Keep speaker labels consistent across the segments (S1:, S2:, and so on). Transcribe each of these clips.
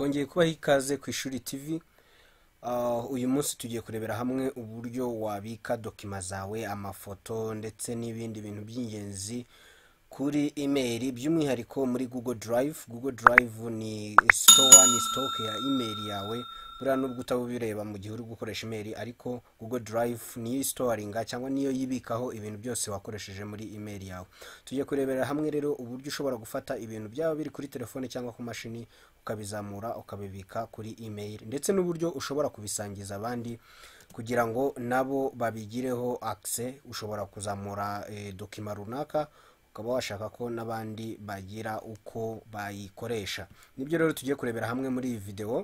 S1: twongeye kubaha ikaze ku ishuri tv ah, uyu munsi tugiye kurebera hamwe uburyo wabika dokima zawe amafoto ndetse n'ibindi bintu by'ingenzi kuri email by'umwihariko muri google drive google drive ni store ni stock ya email yawe buriya nubwo utaba mu gihe uri gukoresha email ariko google drive niyo storinga cyangwa niyo yibikaho ibintu byose wakoresheje muri email yawe tujye kurebera hamwe rero uburyo ushobora gufata ibintu byaba biri kuri telefone cyangwa ku mashini ukabizamura ukabibika kuri email ndetse n'uburyo ushobora kubisangiza abandi kugira ngo nabo babigireho akise ushobora kuzamura eh, dokima runaka ukaba washaka ko n'abandi bagira uko bayikoresha nibyo rero tugiye kurebera hamwe muri iyi videwo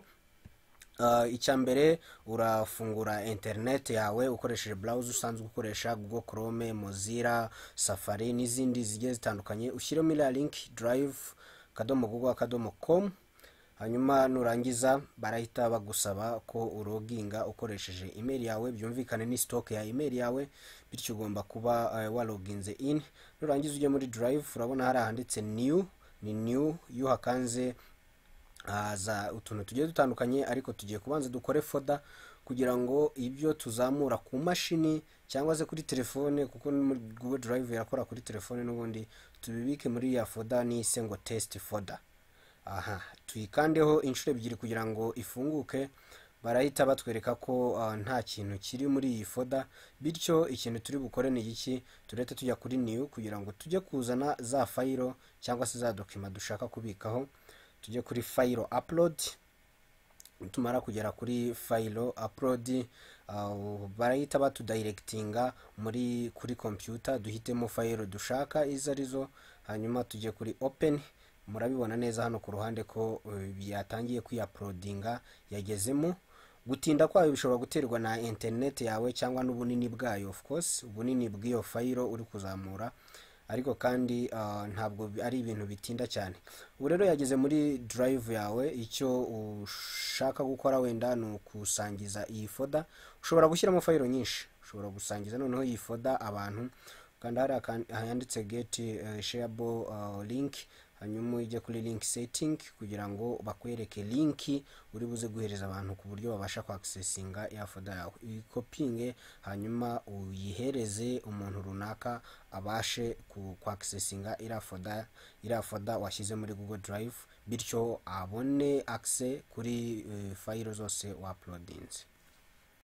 S1: ah, mbere urafungura interineti yawe ukoresheje burawuzi usanzwe ukoresha google chrome Mozira safari n'izindi zigiye zitandukanye ushyiremo iriya linki darayivu akadomo google akadomo komu hanyuma nurangiza barahita bagusaba ko uroginga ukoresheje imeri yawe byumvikane ni sitoke ya imeri yawe bityo ugomba kuba eh, waroginze in nurangiza ujye muri durayivu urabona hari ahanditse niyu ni niyu iyo uhakanze haza ah, utuntu tugiye dutandukanye ariko tugiye kubanza dukore foda kugira ngo ibyo tuzamura ku mashini cyangwa se kuri telefone kuko muri Google Drive irakora kuri telefone n'ubundi tubibike muri ya foda n'ise ngo test foda aha tuyikandeho inshuro ebyiri kugira ngo ifunguke barahita batwereka ko ah, nta kintu kiri muri iyi foda bityo ikintu turi bukore ni iki turete tujya kuri niyu kugira ngo tujye kuzana za fayiro cyangwa se za dokima dushaka kubikaho tujye kuri fayiro apurodi tumara kugera kuri fayiro apurodi ah, barahita batudayiregitinga muri kuri kompiyuta duhitemo fayiro dushaka izo arizo hanyuma tujye kuri openi murabibona neza hano ku ruhande ko eh, yatangiye kwiyaporodinga yagezemo gutinda kwayo bishobora guterwa na interineti yawe cyangwa n'ubunini bwayo of course ubunini bw'iyo fayiro uri kuzamura ariko kandi ah, ntabwo ari ibintu bitinda cyane ubu rero yageze muri drive yawe icyo ushaka gukora wenda ni ukusangiza iyi foda ushobora gushyiramo fayiro nyinshi ushobora gusangiza noneho iyi foda abantu kandi hari ahanditse geti eh, sheyabo ah, linki hanyuma ujye kuri link setting kugira ngo bakwereke linki uri buze guhereza abantu ku buryo babasha kwaksesinga ya foda yawe uyikopinge hanyuma uyihereze umuntu runaka abashe kwaksesinga iriya foda washyize muri google drive bityo abone akse kuri eh, fayiro zose wa uploadinze